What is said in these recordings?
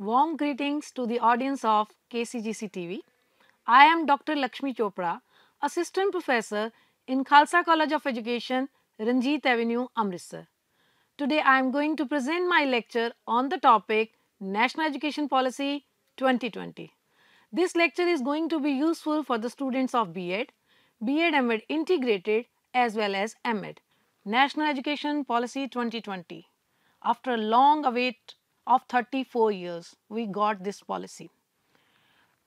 warm greetings to the audience of KCGC TV. I am Dr. Lakshmi Chopra, Assistant Professor in Khalsa College of Education, Ranjit Avenue, Amritsar. Today I am going to present my lecture on the topic National Education Policy 2020. This lecture is going to be useful for the students of B.Ed, B.Ed MEd Integrated as well as MEd. National Education Policy 2020. After a long await of 34 years we got this policy.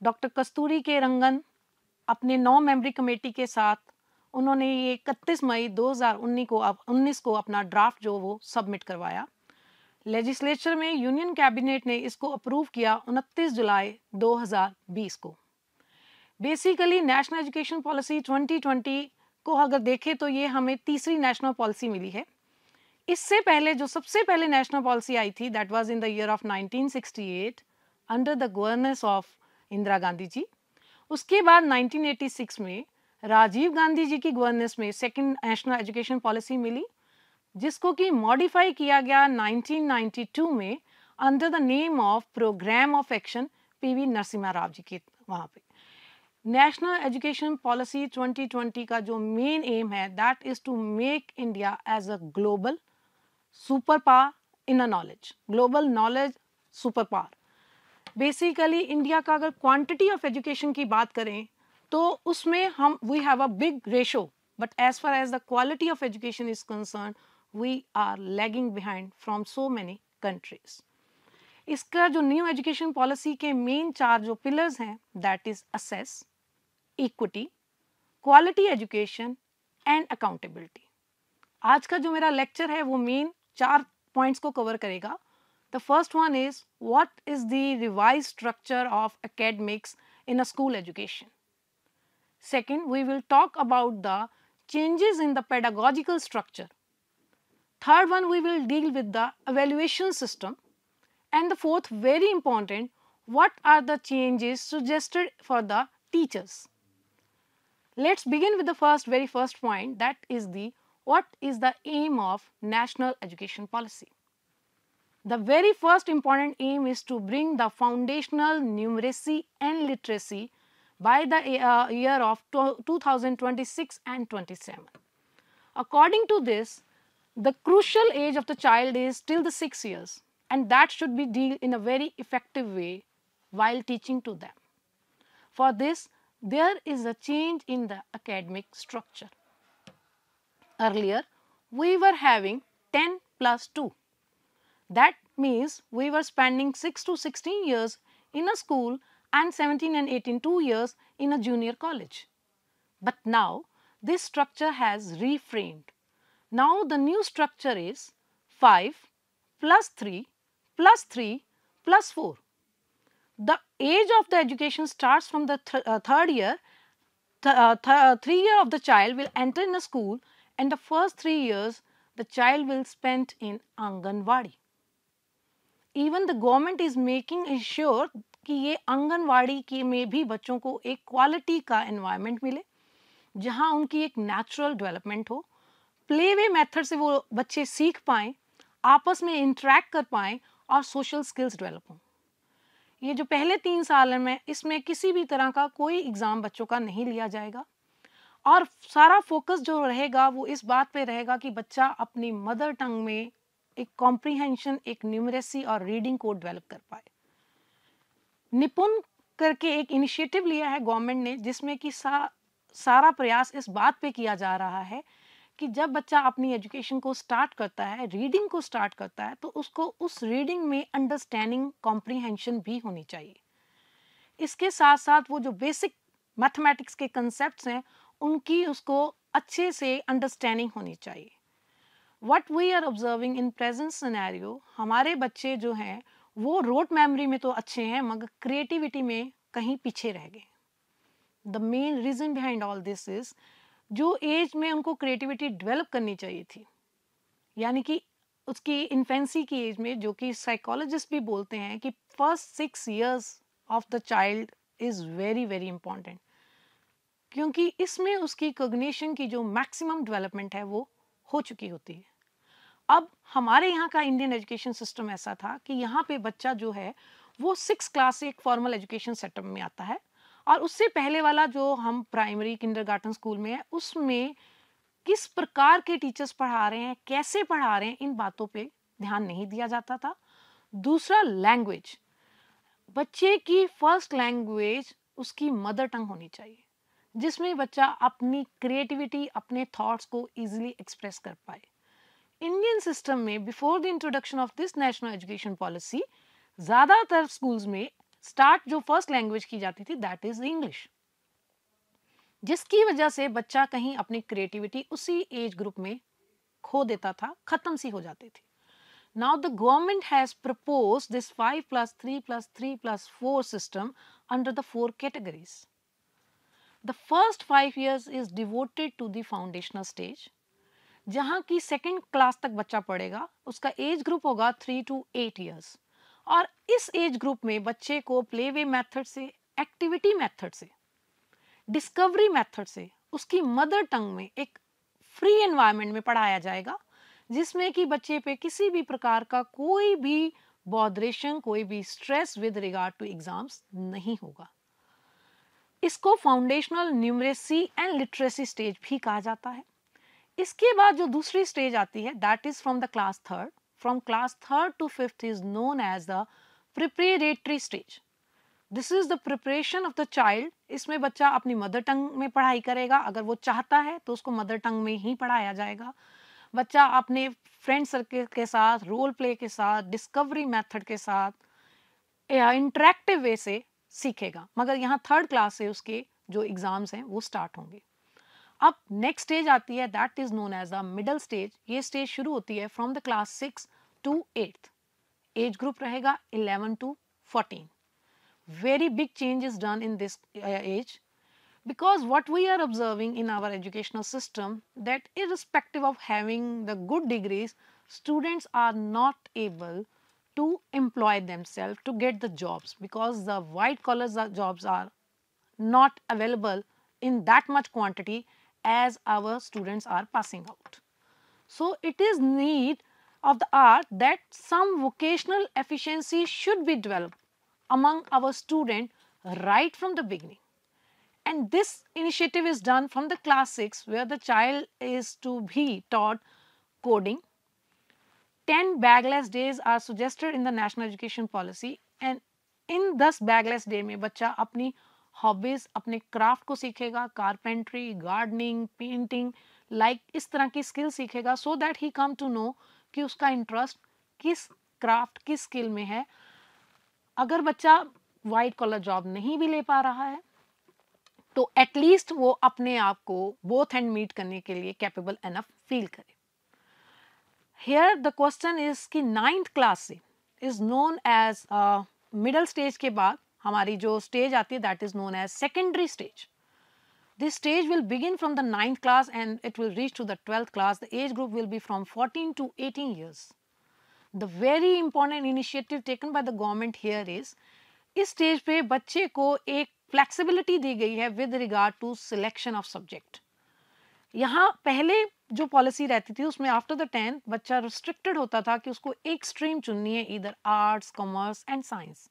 dr kasturi के rangan apne नौ memory committee ke sath unhone ye 31 मई 2019 ko अप, 19 ko apna draft jo wo submit karwaya legislature में union cabinet ने इसको approve किया 29 जुलाई 2020 को basically national education policy 2020 को अगर देखें तो ये हमें तीसरी नेशनल पॉलिसी मिली है इससे पहले जो सबसे पहले नेशनल पॉलिसी आई थी that was in the year of 1968 under the governance of Indira Gandhi ji उसके बाद 1986 में राजीव गांधी जी की गवर्नेंस में सेकंड नेशनल एजुकेशन पॉलिसी मिली जिसको कि मॉडिफाई किया गया 1992 में under the name of programme of action PV Narasimha Rao ji के वहाँ पे नेशनल एजुकेशन पॉलिसी 2020 का जो मेन एम है that is to make India as a global super power in a knowledge global knowledge super power basically India का अगर quantity of education की बात करें तो उसमें हम we have a big ratio but as far as the quality of education is concern we are lagging behind from so many countries इसका जो न्यू एजुकेशन पॉलिसी के मेन चार जो पिलर्स हैं that is access equity quality education and accountability आज का जो मेरा लेक्चर है वो मेन चार पॉइंट्स को कवर करेगा the first one is what is the revise academics in a school education. Second, we will talk about the changes in the pedagogical structure. Third one, we will deal with the evaluation system. And the fourth, very important, what are the changes suggested for the teachers? Let's begin with the first, very first point that is the what is the aim of national education policy? The very first important aim is to bring the foundational numeracy and literacy by the uh, year of 2026 and 27. According to this, the crucial age of the child is till the 6 years and that should be dealt in a very effective way while teaching to them. For this, there is a change in the academic structure earlier, we were having 10 plus 2. That means we were spending 6 to 16 years in a school and 17 and 18 2 years in a junior college. But now this structure has reframed. Now the new structure is 5 plus 3 plus 3 plus 4. The age of the education starts from the th uh, third year. Th uh, th uh, three year of the child will enter in a school and the first three years the child will spend in Anganwadi. Even the government is making sure कि ये आंगनवाड़ी के में भी बच्चों को एक quality का environment मिले जहाँ उनकी एक नेचुरल डेवलपमेंट हो प्ले वे मेथड से वो बच्चे सीख पाएँ आपस में इंटरेक्ट कर पाएँ और सोशल स्किल्स डेवलप हों ये जो पहले तीन साल में इसमें किसी भी तरह का कोई एग्ज़ाम बच्चों का नहीं लिया जाएगा और सारा फोकस जो रहेगा वो इस बात पे रहेगा कि बच्चा अपनी मदर टंग में एक कॉम्प्रीहेंशन एक न्यूमरेसी और रीडिंग को डेवलप कर पाए निपुण करके एक इनिशिएटिव लिया है गवर्नमेंट ने जिसमें कि सा, सारा प्रयास इस बात पे किया जा रहा है कि जब बच्चा अपनी एजुकेशन को स्टार्ट करता है रीडिंग को स्टार्ट करता है तो उसको उस रीडिंग में अंडरस्टैंडिंग कॉम्प्रीहेंशन भी होनी चाहिए इसके साथ साथ वो जो बेसिक मैथमेटिक्स के कंसेप्ट हैं उनकी उसको अच्छे से अंडरस्टैंडिंग होनी चाहिए what we are observing in present scenario हमारे बच्चे जो हैं वो रोड मेमोरी में तो अच्छे हैं मगर क्रिएटिविटी में कहीं पीछे रह गए the main reason behind all this is जो एज में उनको क्रिएटिविटी डेवलप करनी चाहिए थी यानी कि उसकी इन्फेंसी की एज में जो कि साइकोलॉजिस्ट भी बोलते हैं कि first six years of the child is very very important क्योंकि इसमें उसकी कोग्निशन की जो मैक्सिमम डेवलपमेंट है वो हो चुकी होती है अब हमारे यहाँ का इंडियन एजुकेशन सिस्टम ऐसा था कि यहाँ पे बच्चा जो है वो सिक्स क्लास से एक फॉर्मल एजुकेशन सेटअप में आता है और उससे पहले वाला जो हम प्राइमरी किंडर स्कूल में है उसमें किस प्रकार के टीचर्स पढ़ा रहे हैं कैसे पढ़ा रहे हैं इन बातों पे ध्यान नहीं दिया जाता था दूसरा लैंग्वेज बच्चे की फर्स्ट लैंग्वेज उसकी मदर टंग होनी चाहिए जिसमें बच्चा अपनी क्रिएटिविटी अपने थॉट्स को इजीली एक्सप्रेस कर पाए इंडियन सिस्टम में before the introduction of this national education policy ज़्यादातर स्कूल्स में स्टार्ट जो फर्स्ट लैंग्वेज की जाती थी दैट इज़ इंग्लिश जिसकी वजह से बच्चा कहीं अपनी क्रिएटिविटी उसी एज ग्रुप में खो देता था ख़त्म सी हो जाती थी now the government has propose this five plus three plus three plus four system under the four categories The first five years is devoted to the foundational stage. जहाँ की सेकेंड क्लास तक बच्चा पढ़ेगा उसका एज ग्रुप होगा three to eight years और इस age group में बच्चे को प्ले वे मैथड से एक्टिविटी मैथड से डिस्कवरी मैथड से उसकी मदर टंग में एक फ्री एनवायरमेंट में पढ़ाया जाएगा जिसमें कि बच्चे पे किसी भी प्रकार का कोई भी बॉदरेशन कोई भी stress with regard to exams नहीं होगा इसको foundational numeracy and literacy stage भी कहा जाता है इसके बाद जो दूसरी स्टेज आती है that is from the class third from class third to fifth is known as the preparatory stage this is the preparation of the child इसमें बच्चा अपनी मदर टंग में पढ़ाई करेगा अगर वो चाहता है तो उसको मदर टंग में ही पढ़ाया जाएगा बच्चा अपने फ्रेंड सर्कल के साथ रोल प्ले के साथ डिस्कवरी मेथड के साथ इंटरेक्टिव वे से सीखेगा मगर यहाँ थर्ड क्लास से उसके जो एग्जाम्स हैं वो स्टार्ट होंगे अब नेक्स्ट स्टेज आती है that is known as the middle stage ये स्टेज शुरू होती है from the class six to eighth age group रहेगा eleven to fourteen very big change is done in this age because what we are observing in our educational system that is respective of having the good degrees students are not able to employ themselves to get the jobs because the white collar jobs are not available in that much quantity as our students are passing out. So, it is need of the art that some vocational efficiency should be developed among our student right from the beginning. And this initiative is done from the class 6 where the child is to be taught coding, ten bagless days are suggested in the national education policy and in दस bagless day में बच्चा अपनी hobbies अपने craft को सीखेगा carpentry gardening painting like इस तरह की स्किल सीखेगा so that he come to know कि उसका इंटरेस्ट किस क्राफ्ट किस स्किल में है अगर बच्चा वाइट कॉलर जॉब नहीं भी ले पा रहा है तो एटलीस्ट वो अपने आप को बोथ हैंड मीट करने के लिए कैपेबल एनफ फील करे हेयर द क्वेश्चन इज कि नाइन्थ क्लास से is known as middle stage के बाद हमारी जो स्टेज आती है that is known as secondary stage This stage will begin from the 9th class and it will reach to the 12th class. The age group will be from 14 to 18 years. The very important initiative taken by the government here is, इस stage पे बच्चे को एक flexibility दी गई है with regard to selection of subject यहाँ पहले जो पॉलिसी रहती थी उसमें आफ्टर द टेंथ बच्चा रिस्ट्रिक्टेड होता था कि उसको एक स्ट्रीम चुननी है इधर आर्ट्स कॉमर्स एंड साइंस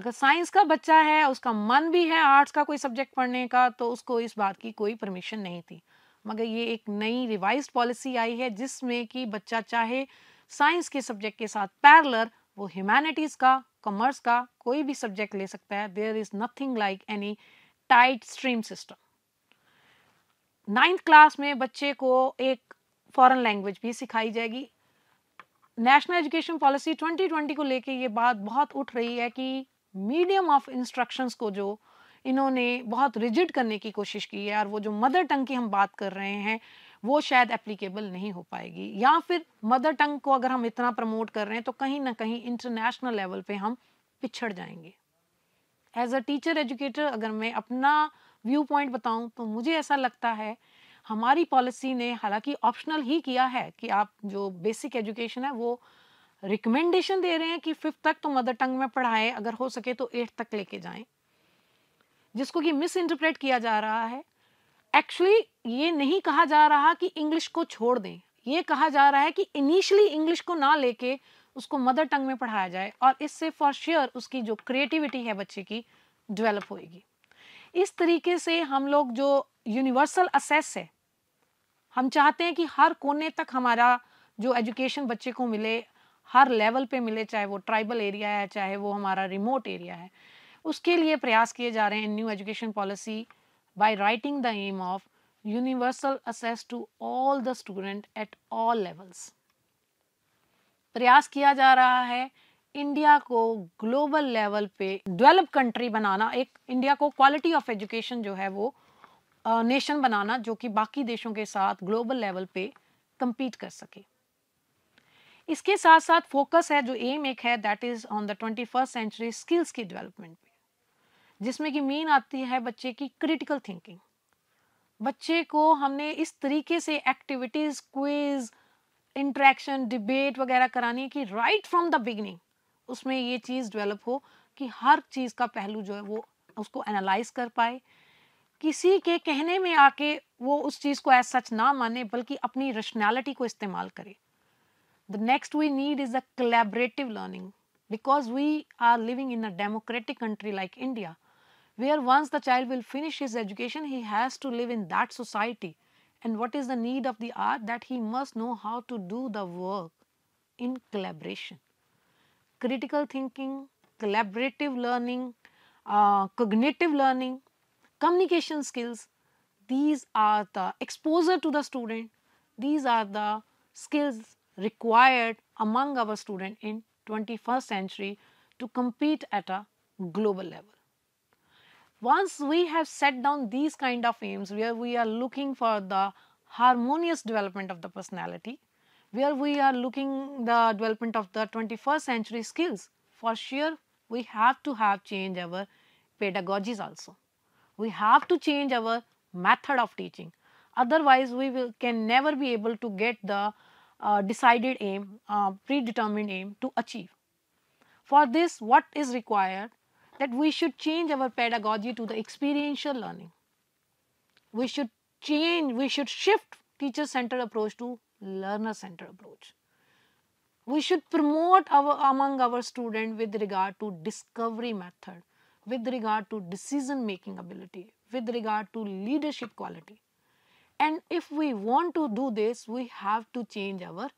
अगर साइंस का बच्चा है उसका मन भी है आर्ट्स का कोई सब्जेक्ट पढ़ने का तो उसको इस बात की कोई परमिशन नहीं थी मगर ये एक नई रिवाइज पॉलिसी आई है जिसमें कि बच्चा चाहे साइंस के सब्जेक्ट के साथ पैरलर वो ह्यूमैनिटीज़ का कॉमर्स का कोई भी सब्जेक्ट ले सकता है there is nothing like any tight stream system ninth class में बच्चे को एक फॉरेन लैंग्वेज भी सिखाई जाएगी नेशनल एजुकेशन पॉलिसी 2020 को लेके ये बात बहुत उठ रही है कि मीडियम ऑफ इंस्ट्रक्शंस को जो इन्होंने बहुत रिजिड करने की कोशिश की है और वो जो मदर टंग की हम बात कर रहे हैं वो शायद एप्लीकेबल नहीं हो पाएगी या फिर मदर टंग को अगर हम इतना प्रमोट कर रहे हैं तो कहीं ना कहीं इंटरनेशनल लेवल पे हम पिछड़ जाएंगे एज अ टीचर एजुकेटर अगर मैं अपना व्यू पॉइंट बताऊं तो मुझे ऐसा लगता है हमारी पॉलिसी ने हालांकि ऑप्शनल ही किया है कि आप जो बेसिक एजुकेशन है वो रिकमेंडेशन दे रहे हैं कि फिफ्थ तक तो मदर टंग में पढ़ाएं अगर हो सके तो एट्थ तक लेके जाएं जिसको कि मिस इंटरप्रेट किया जा रहा है एक्चुअली ये नहीं कहा जा रहा कि इंग्लिश को छोड़ दें ये कहा जा रहा है कि इनिशियली इंग्लिश को ना लेके उसको मदर टंग में पढ़ाया जाए और इससे फॉर श्योर उसकी जो क्रिएटिविटी है बच्चे की डेवलप होएगी इस तरीके से हम लोग जो यूनिवर्सल असेस है हम चाहते हैं कि हर कोने तक हमारा जो एजुकेशन बच्चे को मिले हर लेवल पे मिले चाहे वो ट्राइबल एरिया है चाहे वो हमारा रिमोट एरिया है उसके लिए प्रयास किए जा रहे हैं new education policy by writing the aim of universal access to all the student at all levels प्रयास किया जा रहा है इंडिया को ग्लोबल लेवल पे डेवलप कंट्री बनाना एक इंडिया को क्वालिटी ऑफ एजुकेशन जो है वो नेशन बनाना जो कि बाकी देशों के साथ ग्लोबल लेवल पे कंपीट कर सके इसके साथ साथ फोकस है जो एम एक है that is on the twenty first century skills की डेवलपमेंट पे जिसमें कि मेन आती है बच्चे की क्रिटिकल थिंकिंग बच्चे को हमने इस तरीके से एक्टिविटीज क्विज इंट्रैक्शन डिबेट वगैरह करानी है कि राइट फ्रॉम द बिगिनिंग उसमें ये चीज़ डेवलप हो कि हर चीज़ का पहलू जो है वो उसको एनालाइज कर पाए किसी के कहने में आके वो उस चीज़ को एज सच ना माने बल्कि अपनी रेशनैलिटी को इस्तेमाल करे the next we need is a collaborative learning because we are living in a democratic country like India where once the child will finish his education he has to live in that society and what is the need of the art that he must know how to do the work in collaboration critical thinking, collaborative learning, uh, cognitive learning, communication skills. These are the exposure to the student. These are the skills required among our student in 21st century to compete at a global level. Once we have set down these kind of aims where we are looking for the harmonious development of the personality, where we are looking the development of the 21st century skills. For sure, we have to have change our pedagogies also. We have to change our method of teaching. Otherwise, we will, can never be able to get the uh, decided aim, uh, predetermined aim to achieve. For this, what is required? That we should change our pedagogy to the experiential learning. We should change, we should shift teacher centered approach to learner-centered approach. We should promote our, among our student with regard to discovery method, with regard to decision making ability, with regard to leadership quality. And if we want to do this, we have to change our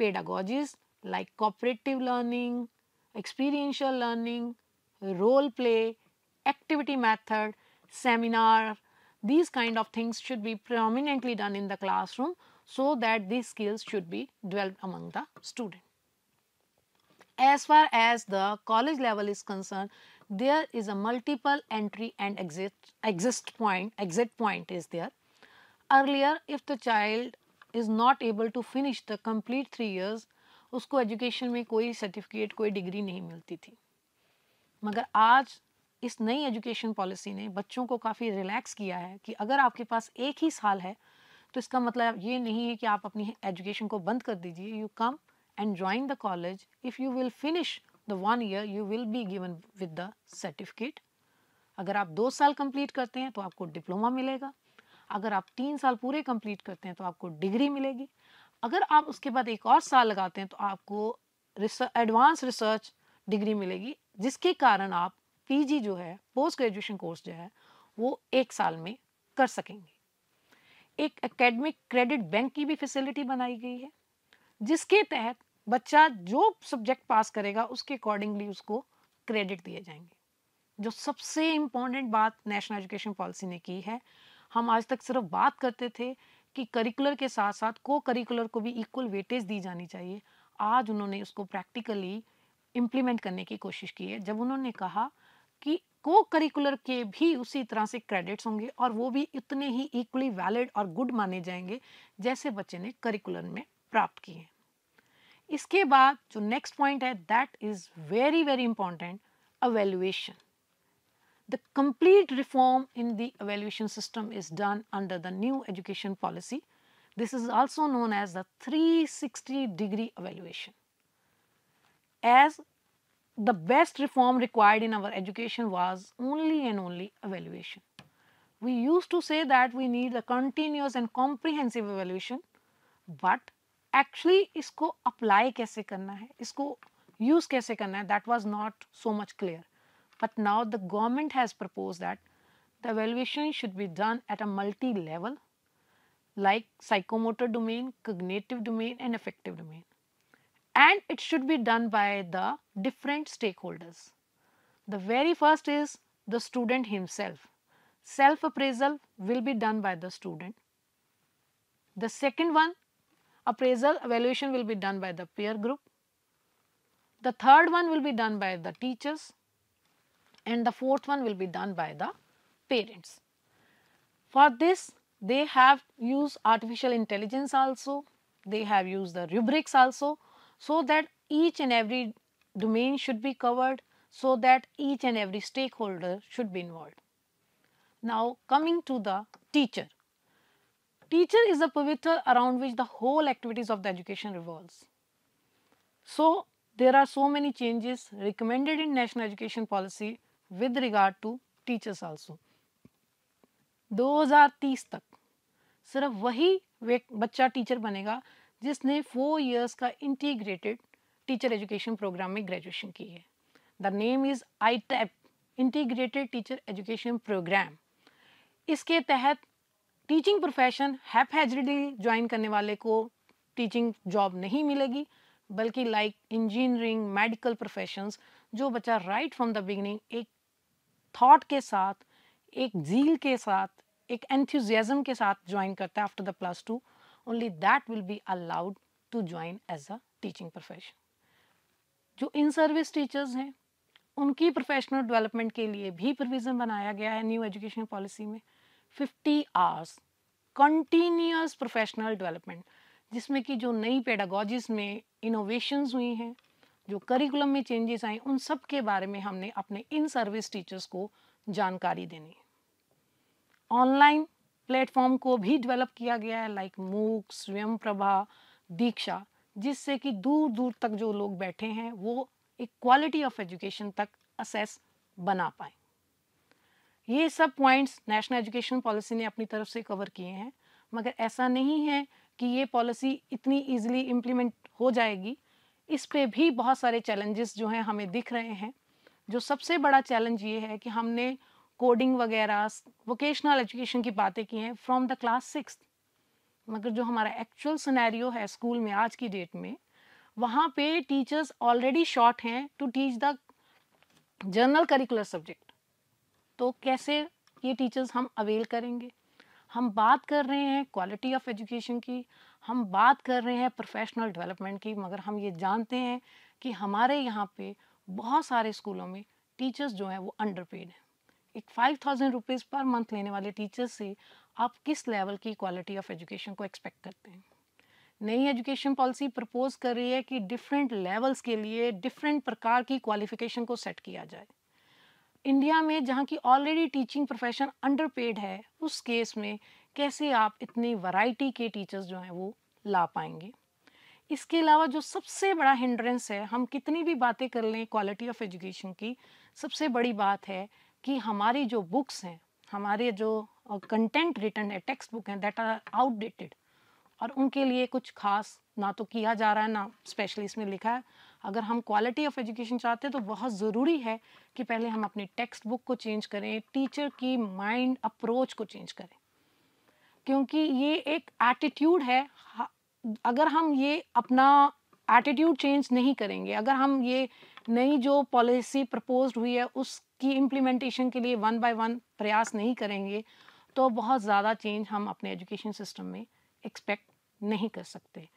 pedagogies like cooperative learning, experiential learning, role play, activity method, seminar, these kind of things should be prominently done in the classroom so that these skills should be developed among the student. As far as the college level is concerned, there is a multiple entry and exit, exit point, exit point is there. Earlier, if the child is not able to finish the complete 3 years, usko education mein koi certificate koi degree nahi milti thi magar aaj इस नई education policy ने बच्चों को काफ़ी relax किया है कि अगर आपके पास एक ही साल है तो इसका मतलब ये नहीं है कि आप अपनी एजुकेशन को बंद कर दीजिए you come and join the college if you will finish the one year you will be given with the certificate अगर आप दो साल कंप्लीट करते हैं तो आपको डिप्लोमा मिलेगा अगर आप तीन साल पूरे कंप्लीट करते हैं तो आपको डिग्री मिलेगी अगर आप उसके बाद एक और साल लगाते हैं तो आपको एडवांस रिसर्च डिग्री मिलेगी जिसके कारण आप पीजी जो है पोस्ट ग्रेजुएशन कोर्स जो है वो एक साल में कर सकेंगे एक एकेडमिक क्रेडिट बैंक की भी फैसिलिटी बनाई गई है जिसके तहत बच्चा जो सब्जेक्ट पास करेगा उसके अकॉर्डिंगली उसको क्रेडिट दिए जाएंगे जो सबसे इम्पोर्टेंट बात नेशनल एजुकेशन पॉलिसी ने की है हम आज तक सिर्फ बात करते थे कि करिकुलर के साथ साथ को करिकुलर को भी इक्वल वेटेज दी जानी चाहिए आज उन्होंने उसको प्रैक्टिकली इम्प्लीमेंट करने की कोशिश की है जब उन्होंने कहा कि को करिकुलर के भी उसी तरह से क्रेडिट्स होंगे और वो भी इतने ही इक्वली वैलिड और गुड माने जाएंगे जैसे बच्चे ने करिकुलर में प्राप्त किए इसके बाद जो नेक्स्ट पॉइंट है that is very very important evaluation the complete reform in the evaluation system is done under the new education policy this is also known as the three degree evaluation as the best reform required in our education was only and only evaluation. We used to say that we need a continuous and comprehensive evaluation, but actually isko apply kaise karna hai? Isko use kaise karna hai? that was not so much clear. But now the government has proposed that the evaluation should be done at a multi-level like psychomotor domain, cognitive domain and affective domain and it should be done by the different stakeholders. The very first is the student himself. Self appraisal will be done by the student. The second one appraisal evaluation will be done by the peer group. The third one will be done by the teachers and the fourth one will be done by the parents. For this they have used artificial intelligence also, they have used the rubrics also so that each and every domain should be covered so that each and every stakeholder should be involved. Now coming to the teacher. Teacher is a pivotal around which the whole activities of the education revolves. So there are so many changes recommended in national education policy with regard to teachers also. Those are 2030 तक सिर्फ वही bacha teacher banega जिसने four years का integrated teacher education programme में graduation की है the name is I TEP integrated teacher education programme इसके तहत टीचिंग प्रोफेशन हैपहेजली ज्वाइन करने वाले को टीचिंग जॉब नहीं मिलेगी बल्कि लाइक इंजीनियरिंग मेडिकल प्रोफेशंस जो बच्चा राइट फ्रॉम द बिगनिंग एक थॉट के साथ एक झील के साथ एक एंथ्यूजम के साथ ज्वाइन करता है after the plus two only that will be allowed to join as a teaching profession. जो इन सर्विस टीचर्स हैं उनकी प्रोफेशनल डेवलपमेंट के लिए भी प्रोविज़न बनाया गया है न्यू एजुकेशन पॉलिसी में 50 आवर्स कंटिन्यूस प्रोफेशनल डेवलपमेंट जिसमें कि जो नई पेडागॉजीज में इनोवेशंस हुई हैं जो करिकुलम में चेंजेस आए उन सब के बारे में हमने अपने इन सर्विस टीचर्स को जानकारी देनी है ऑनलाइन प्लेटफॉर्म को भी डेवलप किया गया है लाइक मूक स्वयं प्रभा दीक्षा जिससे कि दूर दूर तक जो लोग बैठे हैं वो एक क्वालिटी ऑफ एजुकेशन तक असेस बना पाए ये सब पॉइंट्स नेशनल एजुकेशन पॉलिसी ने अपनी तरफ से कवर किए हैं मगर ऐसा नहीं है कि ये पॉलिसी इतनी इजीली इम्प्लीमेंट हो जाएगी इस पे भी बहुत सारे चैलेंजेस जो हैं हमें दिख रहे हैं जो सबसे बड़ा चैलेंज ये है कि हमने कोडिंग वगैरह वोकेशनल एजुकेशन की बातें की हैं फ्रॉम द क्लास सिक्स मगर जो हमारा एक्चुअल सिनेरियो है स्कूल में आज की डेट में वहाँ पे टीचर्स ऑलरेडी शॉर्ट हैं to teach the general curricular subject तो कैसे ये टीचर्स हम अवेल करेंगे हम बात कर रहे हैं क्वालिटी ऑफ एजुकेशन की हम बात कर रहे हैं प्रोफेशनल डेवलपमेंट की मगर हम ये जानते हैं कि हमारे यहाँ पे बहुत सारे स्कूलों में टीचर्स जो हैं वो अंडर पेड हैं एक five thousand rupees per month लेने वाले टीचर से आप किस लेवल की क्वालिटी ऑफ एजुकेशन को एक्सपेक्ट करते हैं नई एजुकेशन पॉलिसी प्रपोज कर रही है कि डिफरेंट लेवल्स के लिए डिफरेंट प्रकार की क्वालिफिकेशन को सेट किया जाए इंडिया में जहाँ की already teaching profession under paid है उस केस में कैसे आप इतनी वैरायटी के टीचर्स जो हैं वो ला पाएंगे इसके अलावा जो सबसे बड़ा हिंड्रेंस है हम कितनी भी बातें कर लें क्वालिटी ऑफ एजुकेशन की सबसे बड़ी बात है कि हमारी जो बुक्स हैं हमारे जो कंटेंट रिटर्न है टेक्स्ट बुक हैं दैट आर आउटडेटेड और उनके लिए कुछ खास ना तो किया जा रहा है ना स्पेशली इसमें लिखा है अगर हम क्वालिटी ऑफ एजुकेशन चाहते हैं तो बहुत ज़रूरी है कि पहले हम अपनी टेक्स्ट बुक को चेंज करें टीचर की माइंड अप्रोच को चेंज करें क्योंकि ये एक एटीट्यूड है अगर हम ये अपना एटीट्यूड चेंज नहीं करेंगे अगर हम ये नई जो पॉलिसी प्रपोज हुई है उस की इम्प्लीमेंटेशन के लिए वन बाय वन प्रयास नहीं करेंगे तो बहुत ज़्यादा चेंज हम अपने एजुकेशन सिस्टम में एक्सपेक्ट नहीं कर सकते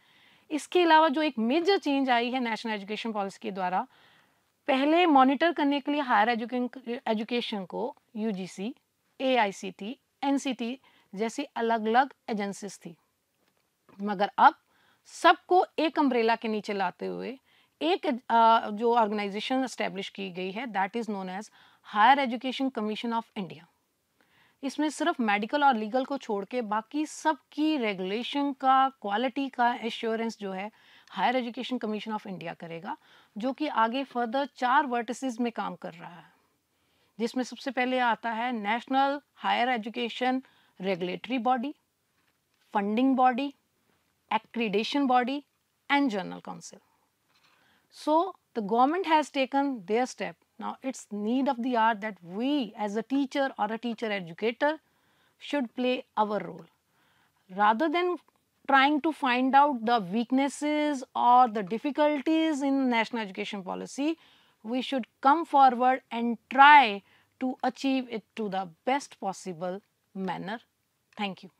इसके अलावा जो एक मेजर चेंज आई है नेशनल एजुकेशन पॉलिसी के द्वारा पहले मॉनिटर करने के लिए हायर एजुकेशन को U G C A I C T N C T जैसी अलग अलग एजेंसीज थी मगर अब सबको एक अम्ब्रेला के नीचे लाते हुए एक जो ऑर्गेनाइजेशन इस्टेब्लिश की गई है that is known as higher education commission of India इसमें सिर्फ मेडिकल और लीगल को छोड़ के बाकी सब की रेगुलेशन का क्वालिटी का एश्योरेंस जो है higher education commission of India करेगा जो कि आगे फर्दर चार वर्टिसेस में काम कर रहा है जिसमें सबसे पहले आता है national higher education regulatory body funding body accreditation body and general council so the government has taken their step Now, it's need of the hour that we as a teacher or a teacher educator should play our role. Rather than trying to find out the weaknesses or the difficulties in national education policy, we should come forward and try to achieve it to the best possible manner. Thank you.